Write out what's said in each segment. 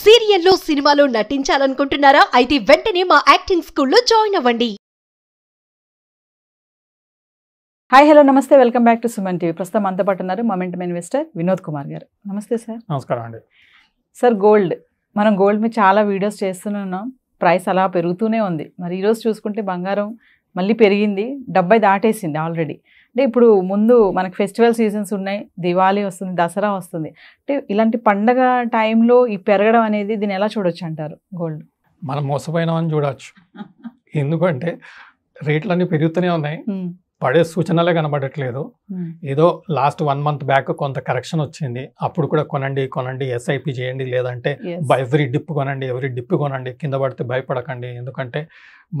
సీరియల్లో సినిమాలో నటించాలనుకుంటున్నారా అయితే వెంటనే మా యాక్టింగ్ స్కూల్లో జాయిన్ అవ్వండి హాయ్ హలో నమస్తే welcome back to Suman TV ప్రస్తుతం అంత ఉన్నారు మొమెంటమ్ ఇన్వెస్టర్ వినోద్ కుమార్ గారు నమస్తే సార్ నమస్కారం అండి సార్ గోల్డ్ మనం గోల్డ్ మీద చాలా వీడియోస్ చేస్తున్నాం ప్రైస్ అలా పెరుగుతూనే ఉంది మరి ఈరోజు చూసుకుంటే బంగారం మళ్ళీ పెరిగింది డెబ్బై దాటేసింది ఆల్రెడీ అంటే ఇప్పుడు ముందు మనకి ఫెస్టివల్ సీజన్స్ ఉన్నాయి దివాళీ వస్తుంది దసరా వస్తుంది అంటే ఇలాంటి పండగ టైంలో ఈ పెరగడం అనేది దీన్ని ఎలా చూడొచ్చు అంటారు గోల్డ్ మనం మోసపోయినామని చూడవచ్చు ఎందుకంటే రేట్లన్నీ పెరుగుతూనే ఉన్నాయి పడే సూచనలే కనబడట్లేదు ఏదో లాస్ట్ వన్ మంత్ బ్యాక్ కొంత కరెక్షన్ వచ్చింది అప్పుడు కూడా కొనండి కొనండి ఎస్ఐపి చేయండి లేదంటే ఎవ్రీ డిప్ కొనండి ఎవ్రీ డిప్ కొనండి కింద పడితే భయపడకండి ఎందుకంటే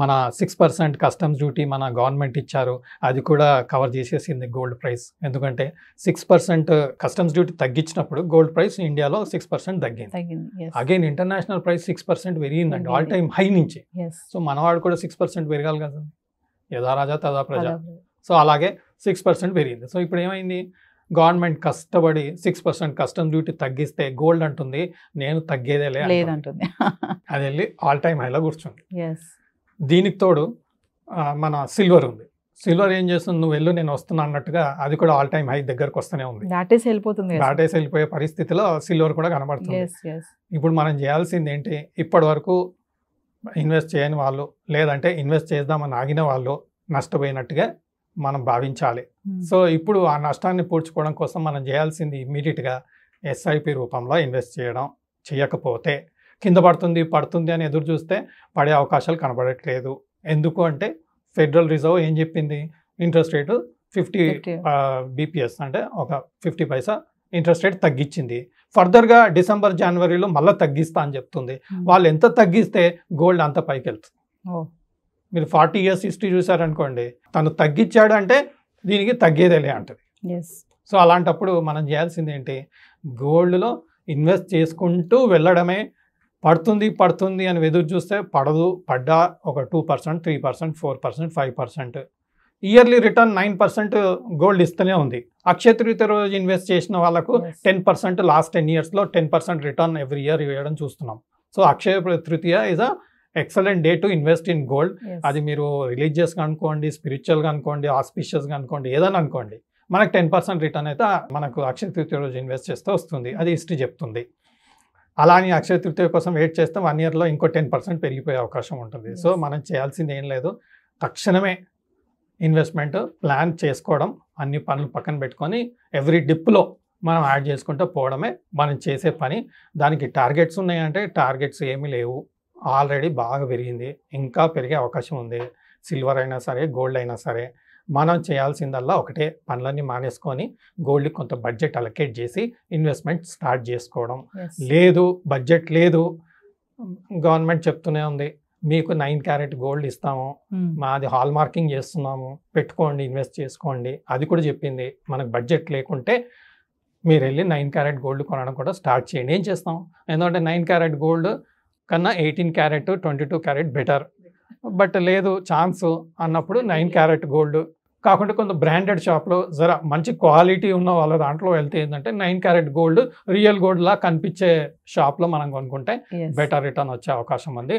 మన సిక్స్ పర్సెంట్ కస్టమ్స్ డ్యూటీ మన గవర్నమెంట్ ఇచ్చారు అది కూడా కవర్ చేసేసింది గోల్డ్ ప్రైస్ ఎందుకంటే సిక్స్ పర్సెంట్ కస్టమ్స్ డ్యూటీ తగ్గించినప్పుడు గోల్డ్ ప్రైస్ ఇండియాలో సిక్స్ పర్సెంట్ తగ్గింది again international price six percent పెరిగిందండి ఆల్ టైమ్ హై నుంచి సో మనవాడు కూడా సిక్స్ పర్సెంట్ పెరగాలి కదా యథారాజా తదా ప్రజా సో అలాగే సిక్స్ పర్సెంట్ పెరిగింది సో ఇప్పుడు ఏమైంది గవర్నమెంట్ కష్టపడి సిక్స్ పర్సెంట్ కస్టమ్ డ్యూటీ తగ్గిస్తే గోల్డ్ అంటుంది నేను తగ్గేదే లేదంటుంది అది వెళ్ళి ఆల్ టైమ్ హైలో కూర్చుంది దీనికి తోడు మన సిల్వర్ ఉంది సిల్వర్ ఏం చేస్తుంది నువ్వు వెళ్ళు నేను వస్తున్నా అన్నట్టుగా అది కూడా ఆల్ టైమ్ హై దగ్గరకు వస్తూనే ఉంది దాటేసి వెళ్ళిపోతుంది దాటేసి వెళ్ళిపోయే పరిస్థితిలో సిల్వర్ కూడా కనబడుతుంది ఇప్పుడు మనం చేయాల్సింది ఏంటి ఇప్పటి వరకు ఇన్వెస్ట్ చేయని వాళ్ళు లేదంటే ఇన్వెస్ట్ చేద్దామని ఆగిన వాళ్ళు నష్టపోయినట్టుగా మనం భావించాలి సో ఇప్పుడు ఆ నష్టాన్ని పూడ్చుకోవడం కోసం మనం చేయాల్సింది ఇమ్మీడియట్గా ఎస్ఐపి రూపంలో ఇన్వెస్ట్ చేయడం చేయకపోతే కింద పడుతుంది పడుతుంది అని ఎదురు చూస్తే పడే అవకాశాలు కనబడట్లేదు ఎందుకు అంటే ఫెడరల్ రిజర్వ్ ఏం చెప్పింది ఇంట్రెస్ట్ రేటు ఫిఫ్టీ బీపీఎస్ అంటే ఒక ఫిఫ్టీ పైసా ఇంట్రెస్ట్ రేట్ తగ్గించింది ఫర్దర్గా డిసెంబర్ జనవరిలో మళ్ళీ తగ్గిస్తా అని చెప్తుంది వాళ్ళు ఎంత తగ్గిస్తే గోల్డ్ అంత పైకి వెళ్తుంది మీరు ఫార్టీ ఇయర్స్ హిస్టరీ చూసారనుకోండి తను తగ్గించాడు అంటే దీనికి తగ్గేదేలే అంటది సో అలాంటప్పుడు మనం చేయాల్సింది ఏంటి గోల్డ్లో ఇన్వెస్ట్ చేసుకుంటూ వెళ్ళడమే పడుతుంది పడుతుంది అని ఎదురు చూస్తే పడదు పడ్డా ఒక two percent three percent four percent five percent yearly return nine percent gold ఇస్తూనే ఉంది అక్షయ రోజు ఇన్వెస్ట్ చేసిన వాళ్ళకు టెన్ పర్సెంట్ లాస్ట్ టెన్ ఇయర్స్లో ten percent return every year వేయడం చూస్తున్నాం so Akshaya Tritiya is a excellent day to invest in gold అది మీరు రిలీజియస్గా అనుకోండి స్పిరిచువల్గా అనుకోండి ఆస్పిషియస్గా అనుకోండి ఏదని అనుకోండి మనకు టెన్ పర్సెంట్ రిటర్న్ అయితే మనకు అక్షయ తృతీయ రోజు ఇన్వెస్ట్ చేస్తే వస్తుంది అది హిస్టరీ చెప్తుంది అలానే అక్షయ తృతీయ కోసం వెయిట్ చేస్తే వన్ ఇయర్లో ఇంకో టెన్ పర్సెంట్ పెరిగిపోయే అవకాశం ఉంటుంది సో మనం చేయాల్సింది ఏం లేదు తక్షణమే ఇన్వెస్ట్మెంట్ ప్లాన్ చేసుకోవడం అన్ని పనులు పక్కన పెట్టుకొని ఎవ్రీ డిప్లో మనం యాడ్ చేసుకుంటూ పోవడమే మనం చేసే పని దానికి టార్గెట్స్ ఉన్నాయంటే టార్గెట్స్ ఏమీ లేవు ఆల్రెడీ బాగా పెరిగింది ఇంకా పెరిగే అవకాశం ఉంది సిల్వర్ అయినా సరే గోల్డ్ అయినా సరే మనం చేయాల్సిందల్లా ఒకటే పనులన్నీ మానేసుకొని గోల్డ్కి కొంత బడ్జెట్ అలొకేట్ చేసి ఇన్వెస్ట్మెంట్ స్టార్ట్ చేసుకోవడం లేదు బడ్జెట్ లేదు గవర్నమెంట్ చెప్తూనే ఉంది మీకు నైన్ క్యారెట్ గోల్డ్ ఇస్తాము hmm. మాది హాల్ మార్కింగ్ చేస్తున్నాము పెట్టుకోండి ఇన్వెస్ట్ చేసుకోండి అది కూడా చెప్పింది మనకు బడ్జెట్ లేకుంటే మీరు వెళ్ళి నైన్ క్యారెట్ గోల్డ్ కొనడం కూడా స్టార్ట్ చేయండి ఏం చేస్తాం ఎందుకంటే నైన్ క్యారెట్ గోల్డ్ కన్నా eighteen carat twenty two carat better but లేదు ఛాన్స్ అన్నప్పుడు నైన్ క్యారెట్ గోల్డ్ కాకుండా కొంత బ్రాండెడ్ షాప్లో జర మంచి క్వాలిటీ ఉన్న వాళ్ళ దాంట్లో వెళ్తే ఏంటంటే nine carat gold real gold లా కనిపించే షాప్లో మనం కొనుక్కుంటే బెటర్ రిటర్న్ వచ్చే అవకాశం ఉంది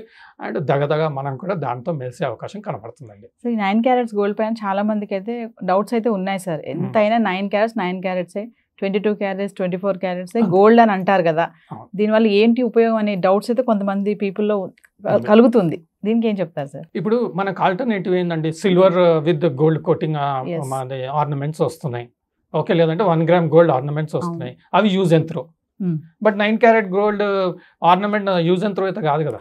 అండ్ దగదగ మనం కూడా దాంతో మెలిసే అవకాశం కనపడుతుందండి సో ఈ నైన్ క్యారెట్స్ గోల్డ్ పైన చాలా మందికి అయితే డౌట్స్ అయితే ఉన్నాయి సార్ hmm. ఎంతైనా నైన్ క్యారెట్స్ నైన్ క్యారెట్సే twenty two carats twenty four carats gold అని అంటారు కదా దీనివల్ల ఏంటి ఉపయోగం అనే డౌట్స్ అయితే కొంతమంది పీపుల్లో కలుగుతుంది దీనికి ఏం చెప్తారు సార్ ఇప్పుడు మనకు ఆల్టర్నేటివ్ ఏంటంటే silver with gold coating ornaments వస్తున్నాయి ఓకే లేదంటే వన్ గ్రామ్ గోల్డ్ ఆర్నమెంట్స్ వస్తున్నాయి అవి use and throw but nine carat gold ornament use and throw అయితే కాదు కదా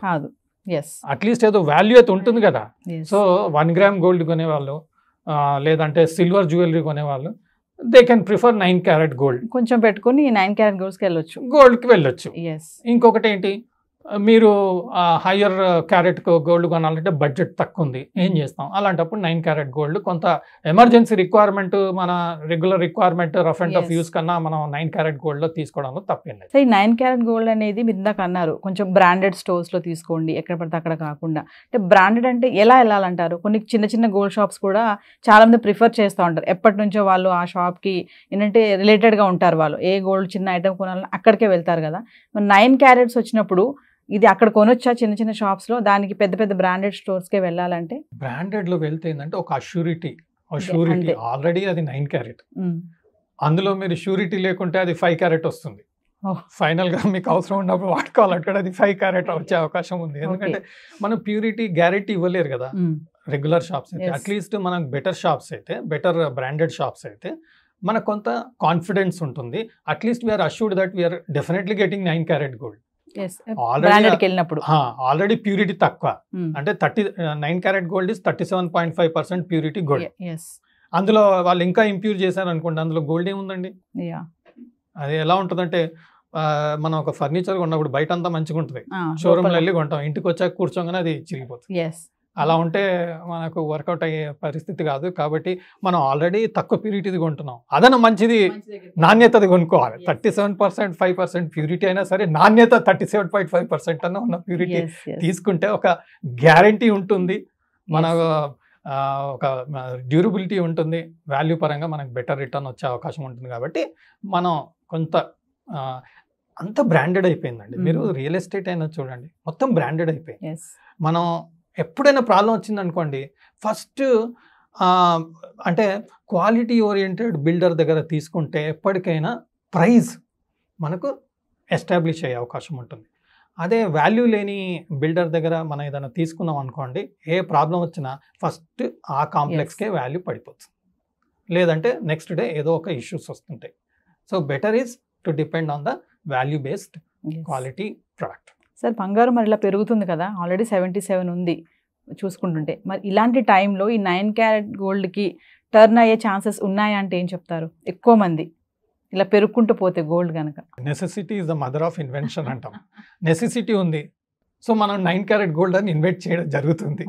అట్లీస్ట్ ఏదో వాల్యూ అయితే ఉంటుంది కదా సో వన్ గ్రామ్ గోల్డ్ కొనేవాళ్ళు లేదంటే సిల్వర్ జ్యువెలరీ కొనేవాళ్ళు they can prefer nine carat gold కొంచెం పెట్టుకుని నైన్ క్యారెట్ గోల్డ్స్కి వెళ్ళొచ్చు గోల్డ్కి వెళ్ళొచ్చు ఇంకొకటి ఏంటి మీరు హయ్యర్ క్యారెట్ గోల్డ్ కొనాలంటే బడ్జెట్ తక్కువ ఉంది ఏం చేస్తాం అలాంటప్పుడు నైన్ క్యారెట్ గోల్డ్ కొంత ఎమర్జెన్సీ రిక్వైర్మెంట్ మన regular requirement rough and tough use కన్నా మనం నైన్ క్యారెట్ గోల్డ్లో తీసుకోవడంలో సో ఈ నైన్ క్యారెట్ గోల్డ్ అనేది మీరు ఇందాక అన్నారు కొంచెం బ్రాండెడ్ స్టోర్స్లో తీసుకోండి ఎక్కడ పడితే అక్కడ కాకుండా అంటే బ్రాండెడ్ అంటే ఎలా వెళ్ళాలంటారు కొన్ని చిన్న చిన్న గోల్డ్ షాప్స్ కూడా చాలామంది ప్రిఫర్ చేస్తూ ఉంటారు ఎప్పటి నుంచో వాళ్ళు ఆ షాప్కి ఏంటంటే రిలేటెడ్గా ఉంటారు వాళ్ళు ఏ గోల్డ్ చిన్న ఐటమ్ కొనాలని అక్కడికే వెళ్తారు కదా మరి నైన్ క్యారెట్స్ వచ్చినప్పుడు ఇది అక్కడ కొనొచ్చా చిన్న చిన్న షాప్స్ లో దానికి పెద్ద పెద్ద బ్రాండెడ్ స్టోర్స్ కి వెళ్ళాలంటే బ్రాండెడ్ లో వెళ్తే ఏంటంటే ఒక అష్యూరిటీ అష్యూరిటీ ఆల్రెడీ అది నైన్ క్యారెట్ అందులో మీరు షూరిటీ లేకుంటే అది ఫైవ్ క్యారెట్ వస్తుంది ఫైనల్గా మీకు అవసరం ఉన్నప్పుడు వాడుకోవాలంటే అది ఫైవ్ క్యారెట్ వచ్చే అవకాశం ఉంది ఎందుకంటే మనం ప్యూరిటీ గ్యారెంటీ ఇవ్వలేరు కదా రెగ్యులర్ షాప్స్ అయితే అట్లీస్ట్ మనం బెటర్ షాప్స్ అయితే బెటర్ బ్రాండెడ్ షాప్స్ అయితే మనకు కొంత కాన్ఫిడెన్స్ ఉంటుంది at least we are assured that we are definitely getting nine carat gold వెళ్ళినప్పుడు ఆల్రెడీ ప్యూరిటీ తక్కువ hmm. అంటే thirty nine carat gold is thirty seven point five percent purity gold అందులో వాళ్ళు ఇంకా ఇంప్యూర్ చేశారు అనుకోండి అందులో గోల్డ్ ఏముందండి అది ఎలా ఉంటుందంటే మనం ఒక ఫర్నిచర్ కొన్నప్పుడు బయట అంతా మంచిగా ఉంటుంది లో వెళ్ళి కొంటాం ఇంటికి వచ్చాక కూర్చోగానే అది చిరిగిపోతుంది అలా ఉంటే మనకు వర్కౌట్ అయ్యే పరిస్థితి కాదు కాబట్టి మనం ఆల్రెడీ తక్కువ ప్యూరిటీది కొంటున్నాం అదన మంచిది నాణ్యతది కొనుక్కోవాలి thirty seven percent five percent purity అయినా సరే నాణ్యత thirty seven point five percent అన్న ఉన్న ప్యూరిటీ తీసుకుంటే ఒక గ్యారంటీ ఉంటుంది మన ఒక డ్యూరబిలిటీ ఉంటుంది వాల్యూ పరంగా మనకు బెటర్ రిటర్న్ వచ్చే అవకాశం ఉంటుంది కాబట్టి మనం కొంత అంత బ్రాండెడ్ అయిపోయిందండి మీరు mm. రియల్ ఎస్టేట్ అయినా చూడండి మొత్తం బ్రాండెడ్ అయిపోయింది మనం ఎప్పుడైనా ప్రాబ్లం వచ్చిందనుకోండి ఫస్ట్ అంటే క్వాలిటీ ఓరియంటెడ్ బిల్డర్ దగ్గర తీసుకుంటే ఎప్పటికైనా ప్రైజ్ మనకు ఎస్టాబ్లిష్ అయ్యే అవకాశం ఉంటుంది అదే వాల్యూ లేని బిల్డర్ దగ్గర మనం ఏదైనా తీసుకున్నాం అనుకోండి ఏ ప్రాబ్లం వచ్చినా ఫస్ట్ ఆ కాంప్లెక్స్కే వాల్యూ పడిపోతుంది లేదంటే నెక్స్ట్ డే ఏదో ఒక ఇష్యూస్ వస్తుంటాయి so better is to depend on the value based quality product sir బంగారం మరి ఇలా పెరుగుతుంది కదా ఆల్రెడీ సెవెంటీ సెవెన్ ఉంది చూసుకుంటుంటే మరి ఇలాంటి టైంలో ఈ నైన్ క్యారెట్ గోల్డ్కి టర్న్ అయ్యే ఛాన్సెస్ ఉన్నాయా అంటే ఏం చెప్తారు ఎక్కువ మంది ఇలా పెరుగుకుంటూ పోతే గోల్డ్ కనుక necessity is the mother of invention అంటాం నెసెసిటీ ఉంది సో మనం నైన్ క్యారెట్ గోల్డ్ అని ఇన్వెస్ట్ చేయడం జరుగుతుంది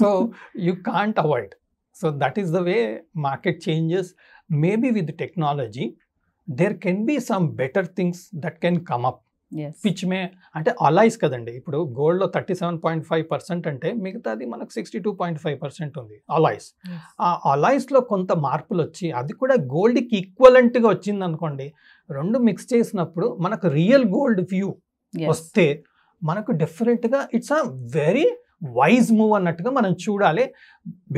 so you can't avoid so that is the way market changes maybe with technology there can be some better things that can come up pitch may అంటే alloys కదండి ఇప్పుడు గోల్డ్లో thirty seven point five percent అంటే మిగతాది మనకు sixty two point five percent ఉంది alloys ఆ లో కొంత మార్పులు వచ్చి అది కూడా గోల్డ్కి ఈక్వలెంట్గా వచ్చింది అనుకోండి రెండు మిక్స్ చేసినప్పుడు మనకు రియల్ గోల్డ్ వ్యూ వస్తే మనకు డిఫరెంట్గా it's a very wise move అన్నట్టుగా మనం చూడాలి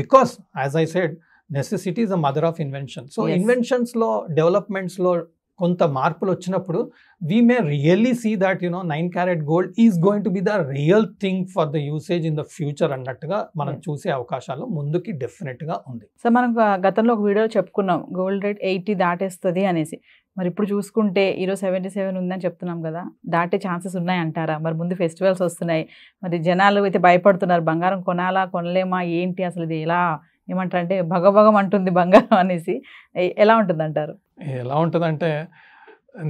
because as I said necessity is a mother of invention so ఇన్వెన్షన్స్లో డెవలప్మెంట్స్లో కొంత మార్పులు వచ్చినప్పుడు we may really see that no nine carat gold is going to be the real thing for the usage in the future అన్నట్టుగా మనం చూసే అవకాశాలు ముందుకి డెఫినెట్గా ఉంది సో మనం గతంలో ఒక వీడియో చెప్పుకున్నాం గోల్డ్ రేట్ ఎయిటీ దాటేస్తుంది అనేసి మరి ఇప్పుడు చూసుకుంటే ఈరోజు సెవెంటీ సెవెన్ ఉందని చెప్తున్నాం కదా దాటే ఛాన్సెస్ ఉన్నాయి అంటారా మరి ముందు ఫెస్టివల్స్ వస్తున్నాయి మరి జనాలు అయితే భయపడుతున్నారు బంగారం కొనాలా కొనలేమా ఏంటి అసలు ఇది ఎలా ఏమంటారంటే భగభగం అంటుంది బంగారం అనేసి ఎలా ఉంటుందంటారు ఎలా ఉంటుందంటే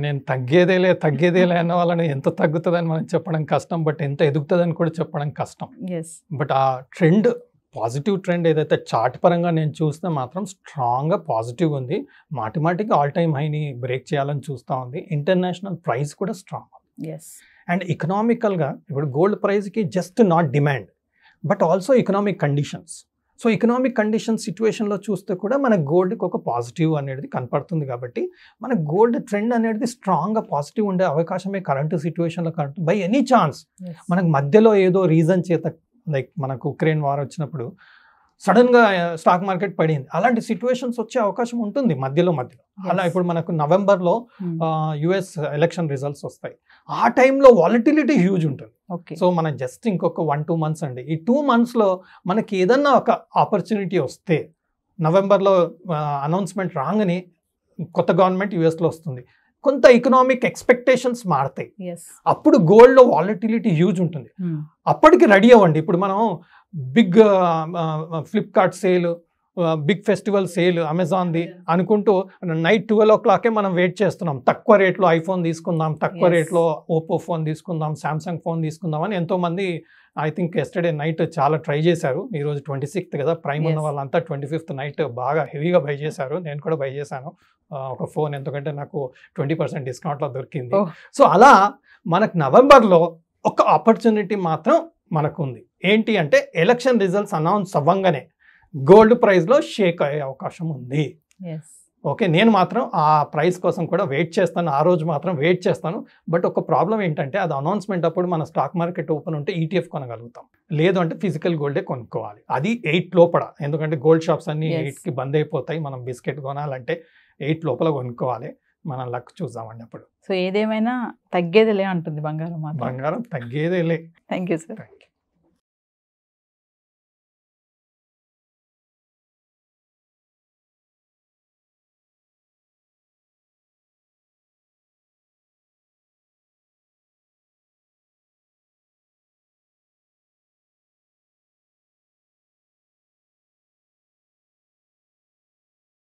నేను తగ్గేదేలే లే అన్న వాళ్ళని ఎంత తగ్గుతుందని మనం చెప్పడం కష్టం బట్ ఎంత ఎదుగుతుందని కూడా చెప్పడం కష్టం ఎస్ బట్ ఆ ట్రెండ్ పాజిటివ్ ట్రెండ్ ఏదైతే చార్ట్ పరంగా నేను చూస్తే మాత్రం స్ట్రాంగ్గా పాజిటివ్ ఉంది మాటిమాటికి ఆల్ టైమ్ హైని బ్రేక్ చేయాలని చూస్తూ ఉంది ఇంటర్నేషనల్ ప్రైస్ కూడా స్ట్రాంగ్ ఎస్ అండ్ ఎకనామికల్గా ఇప్పుడు గోల్డ్ ప్రైస్కి just not demand but also economic conditions so economic condition సిచ్యువేషన్లో చూస్తే కూడా మన గోల్డ్కి ఒక పాజిటివ్ అనేది కనపడుతుంది కాబట్టి మన గోల్డ్ ట్రెండ్ అనేది స్ట్రాంగ్గా పాజిటివ్ ఉండే అవకాశమే కరెంటు సిచ్యువేషన్లో కరెంట్ బై ఎనీ ఛాన్స్ మనకు మధ్యలో ఏదో రీజన్ చేత లైక్ మనకు ఉక్రెయిన్ వార్ వచ్చినప్పుడు సడన్గా స్టాక్ మార్కెట్ పడింది అలాంటి సిచ్యువేషన్స్ వచ్చే అవకాశం ఉంటుంది మధ్యలో మధ్యలో అలా ఇప్పుడు మనకు నవంబర్లో hmm. యుఎస్ ఎలక్షన్ రిజల్ట్స్ వస్తాయి ఆ టైంలో వాలిటిలిటీ హ్యూజ్ ఉంటుంది సో మనం జస్ట్ ఇంకొక వన్ టూ మంత్స్ అండి ఈ టూ మంత్స్లో మనకి ఏదన్నా ఒక ఆపర్చునిటీ వస్తే నవంబర్లో అనౌన్స్మెంట్ రాగానే కొత్త గవర్నమెంట్ యుఎస్లో వస్తుంది కొంత ఎకనామిక్ ఎక్స్పెక్టేషన్స్ మారుతాయి అప్పుడు గోల్డ్లో వాలటిలిటీ హ్యూజ్ ఉంటుంది hmm. అప్పటికి రెడీ అవ్వండి ఇప్పుడు మనం big Flipkart sale big festival sale అమెజాన్ది అనుకుంటూ నైట్ ట్వెల్వ్ ఓ క్లాకే మనం వెయిట్ చేస్తున్నాం తక్కువ రేట్లో ఐఫోన్ తీసుకుందాం తక్కువ రేట్లో ఓపో ఫోన్ తీసుకుందాం సామ్సంగ్ ఫోన్ తీసుకుందాం అని ఎంతోమంది ఐ థింక్ ఎస్టర్డే నైట్ చాలా ట్రై చేశారు ఈరోజు ట్వంటీ సిక్స్త్ కదా ప్రైమ్ ఉన్న వాళ్ళంతా ట్వంటీ ఫిఫ్త్ నైట్ బాగా హెవీగా బై చేశారు నేను కూడా బై చేశాను ఒక ఫోన్ ఎందుకంటే నాకు ట్వంటీ పర్సెంట్ డిస్కౌంట్లో దొరికింది oh. సో అలా మనకు నవంబర్లో ఒక ఆపర్చునిటీ మాత్రం మనకుంది ఏంటి అంటే ఎలక్షన్ రిజల్ట్స్ అనౌన్స్ అవ్వంగానే గోల్డ్ ప్రైస్లో షేక్ అయ్యే అవకాశం ఉంది ఓకే నేను మాత్రం ఆ ప్రైస్ కోసం కూడా వెయిట్ చేస్తాను ఆ రోజు మాత్రం వెయిట్ చేస్తాను బట్ ఒక ప్రాబ్లం ఏంటంటే అది అనౌన్స్మెంట్ అప్పుడు మన స్టాక్ మార్కెట్ ఓపెన్ ఉంటే ఈటీఎఫ్ e కొనగలుగుతాం లేదు అంటే ఫిజికల్ గోల్డే కొనుక్కోవాలి అది ఎయిట్ లోపల ఎందుకంటే గోల్డ్ షాప్స్ అన్ని ఎయిట్కి బంద్ అయిపోతాయి మనం బిస్కెట్ కొనాలంటే ఎయిట్ లోపల కొనుక్కోవాలి మనం లక్ చూద్దామండి అప్పుడు సో ఏదేమైనా తగ్గేదిలే అంటుంది బంగారం బంగారం తగ్గేదేలే థ్యాంక్ యూ సార్